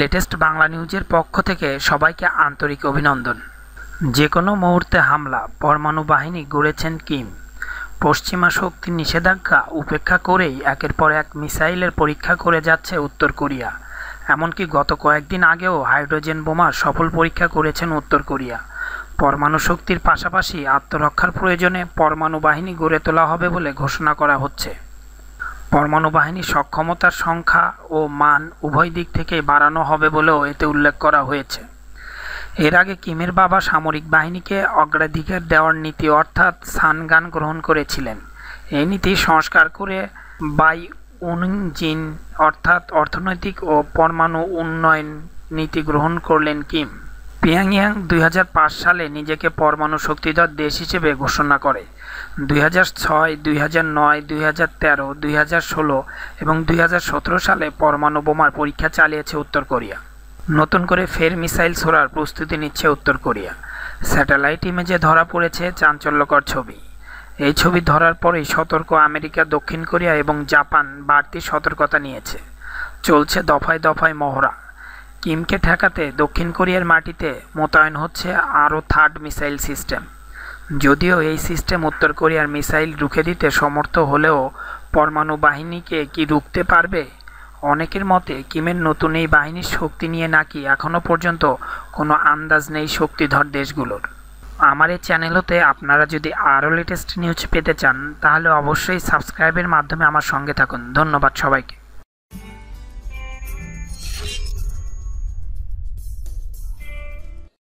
latest Bangla নিউজের পক্ষ থেকে সবাইকে আন্তরিক অভিনন্দন যে কোনো মুহূর্তে হামলা পরমাণু বাহিনী গড়েছেন কিম পশ্চিমা শক্তির নিষেধাজ্ঞা উপেক্ষা করেই একের পর এক মিসাইলের পরীক্ষা করে যাচ্ছে উত্তর কোরিয়া এমনকি গত কয়েকদিন আগেও হাইড্রোজেন বোমার সফল পরীক্ষা করেছেন উত্তর কোরিয়া পরমাণু শক্তির পাশাপাশি আত্মরক্ষার প্রয়োজনে পরমাণু বাহিনী গড়ে তোলা হবে বলে ঘোষণা করা হচ্ছে পরমাণু বাহিনীর সক্ষমতার সংখ্যা ও মান উভয় দিক থেকে বাড়ানো হবে বলেও এতে উল্লেখ করা হয়েছে এর আগে কিমের বাবা সামরিক বাহিনীকে অগ্রাধিকার দেওয়ার নীতি অর্থাৎ সানগান গ্রহণ করেছিলেন এই নীতি সংস্কার করে বাই উনজিন অর্থাৎ অর্থনৈতিক ও পরমাণু উন্নয়ন নীতি গ্রহণ করলেন কিম পিয়াংয়াং দুই সালে নিজেকে পরমাণু শক্তিধর দেশ হিসেবে ঘোষণা করে দুই হাজার ছয় দুই হাজার নয় দুই হাজার তেরো দুই হাজার ষোলো এবং দুই হাজার সতেরো সালে পরমাণু বোমার পরীক্ষা চালিয়েছে উত্তর কোরিয়া নতুন করে ফের মিসাইল ছোড়ার প্রস্তুতি নিচ্ছে উত্তর কোরিয়া স্যাটেলাইট ইমেজে ধরা পড়েছে চাঞ্চল্যকর ছবি এই ছবি ধরার পরেই সতর্ক আমেরিকা দক্ষিণ কোরিয়া এবং জাপান বাড়তি সতর্কতা নিয়েছে চলছে দফায় দফায় মহড়া কিমকে ঠেকাতে দক্ষিণ কোরিয়ার মাটিতে মোতায়েন হচ্ছে আরও থার্ড মিসাইল সিস্টেম যদিও এই সিস্টেম উত্তর কোরিয়ার মিসাইল রুখে দিতে সমর্থ হলেও পরমাণু বাহিনীকে কি রুখতে পারবে অনেকের মতে কিমের নতুন এই বাহিনীর শক্তি নিয়ে নাকি এখনও পর্যন্ত কোনো আন্দাজ নেই শক্তিধর দেশগুলোর আমার এই চ্যানেলতে আপনারা যদি আরও লেটেস্ট নিউজ পেতে চান তাহলে অবশ্যই সাবস্ক্রাইবের মাধ্যমে আমার সঙ্গে থাকুন ধন্যবাদ সবাইকে